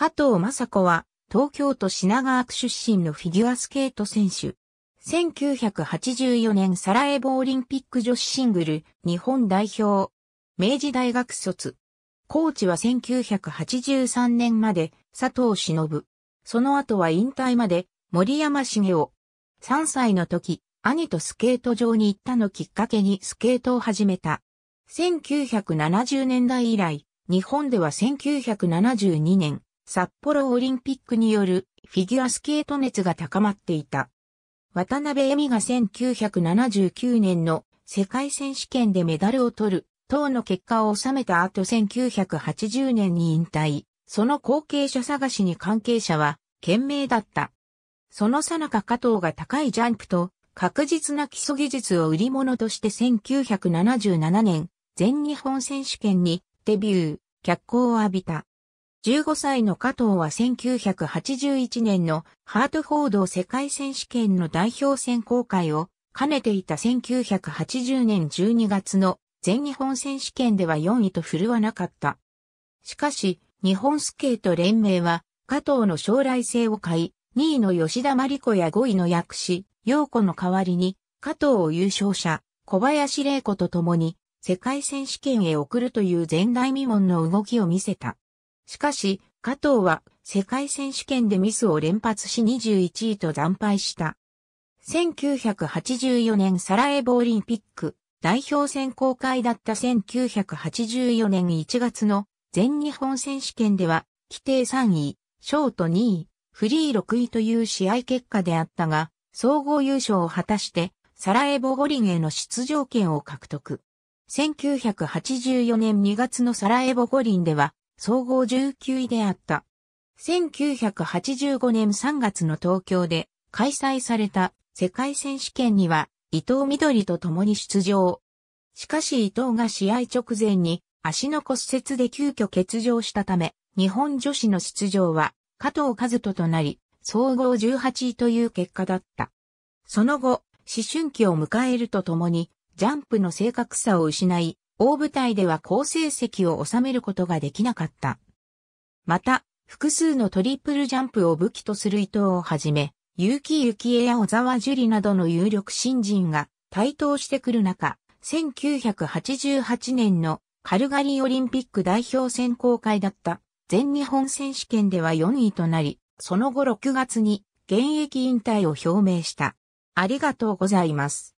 加藤雅子は、東京都品川区出身のフィギュアスケート選手。1984年サラエボオリンピック女子シングル日本代表。明治大学卒。コーチは1983年まで佐藤忍。その後は引退まで森山茂雄。3歳の時、兄とスケート場に行ったのきっかけにスケートを始めた。1970年代以来、日本では1972年、札幌オリンピックによるフィギュアスケート熱が高まっていた。渡辺恵美が1979年の世界選手権でメダルを取る、等の結果を収めた後1980年に引退、その後継者探しに関係者は懸命だった。そのさなか加藤が高いジャンプと確実な基礎技術を売り物として1977年全日本選手権にデビュー、脚光を浴びた。15歳の加藤は1981年のハートフォード世界選手権の代表選考会を兼ねていた1980年12月の全日本選手権では4位と振るわなかった。しかし、日本スケート連盟は加藤の将来性を買い、2位の吉田真理子や5位の薬師、陽子の代わりに加藤を優勝者、小林玲子と共に世界選手権へ送るという前代未聞の動きを見せた。しかし、加藤は世界選手権でミスを連発し21位と惨敗した。1984年サラエボオリンピック代表選考会だった1984年1月の全日本選手権では規定3位、ショート2位、フリー6位という試合結果であったが、総合優勝を果たしてサラエボ五輪への出場権を獲得。1984年2月のサラエボ五輪では総合19位であった。1985年3月の東京で開催された世界選手権には伊藤緑と共に出場。しかし伊藤が試合直前に足の骨折で急遽欠場したため、日本女子の出場は加藤和人となり、総合18位という結果だった。その後、思春期を迎えるとともに、ジャンプの正確さを失い、大舞台では好成績を収めることができなかった。また、複数のトリプルジャンプを武器とする伊藤をはじめ、結城幸恵や小沢樹里などの有力新人が台頭してくる中、1988年のカルガリーオリンピック代表選考会だった全日本選手権では4位となり、その後6月に現役引退を表明した。ありがとうございます。